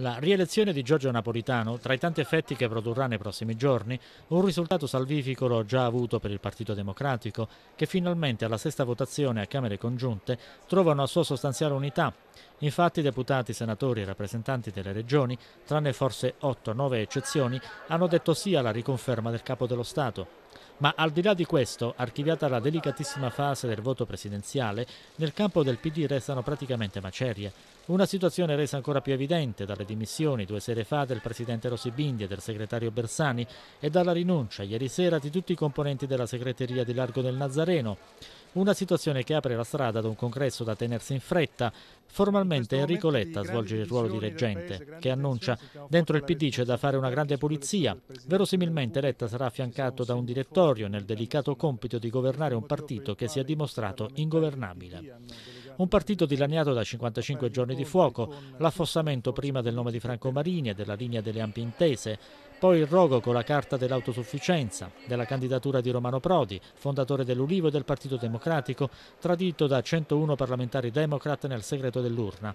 La rielezione di Giorgio Napolitano, tra i tanti effetti che produrrà nei prossimi giorni, un risultato salvifico l'ho già avuto per il Partito Democratico, che finalmente alla sesta votazione a Camere congiunte trova una sua sostanziale unità. Infatti deputati, senatori e rappresentanti delle regioni, tranne forse 8-9 eccezioni, hanno detto sì alla riconferma del Capo dello Stato. Ma al di là di questo, archiviata la delicatissima fase del voto presidenziale, nel campo del PD restano praticamente macerie. Una situazione resa ancora più evidente dalle dimissioni due sere fa del presidente Rossi Bindi e del segretario Bersani e dalla rinuncia ieri sera di tutti i componenti della segreteria di Largo del Nazareno. Una situazione che apre la strada ad un congresso da tenersi in fretta. Formalmente Enrico Letta svolge il ruolo di reggente, che annuncia dentro il PD c'è da fare una grande pulizia. Verosimilmente Letta sarà affiancato da un direttorio nel delicato compito di governare un partito che si è dimostrato ingovernabile. Un partito dilaniato da 55 giorni di fuoco, l'affossamento prima del nome di Franco Marini e della linea delle ampie intese, poi il rogo con la carta dell'autosufficienza, della candidatura di Romano Prodi, fondatore dell'Ulivo e del Partito Democratico, tradito da 101 parlamentari democrat nel segreto dell'urna.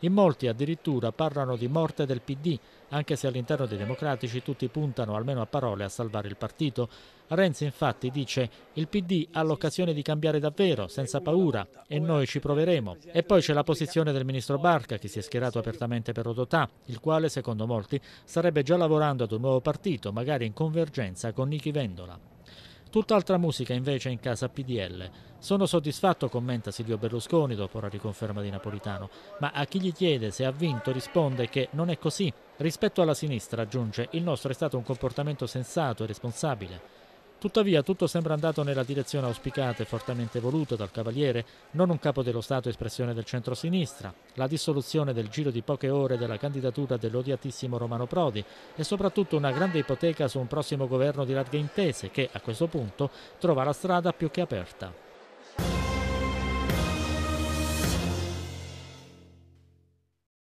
In molti addirittura parlano di morte del PD, anche se all'interno dei democratici tutti puntano almeno a parole a salvare il partito. Renzi infatti dice il PD ha l'occasione di cambiare davvero, senza paura, e noi ci proveremo. E poi c'è la posizione del ministro Barca, che si è schierato apertamente per Rodotà, il quale, secondo molti, sarebbe già lavorando ad un nuovo partito, magari in convergenza con Nichi Vendola. Tutt'altra musica invece in casa PDL. Sono soddisfatto, commenta Silvio Berlusconi dopo la riconferma di Napolitano, ma a chi gli chiede se ha vinto risponde che non è così. Rispetto alla sinistra, aggiunge, il nostro è stato un comportamento sensato e responsabile. Tuttavia tutto sembra andato nella direzione auspicata e fortemente voluta dal Cavaliere, non un capo dello Stato espressione del centro-sinistra, la dissoluzione del giro di poche ore della candidatura dell'odiatissimo Romano Prodi e soprattutto una grande ipoteca su un prossimo governo di larghe intese che, a questo punto, trova la strada più che aperta.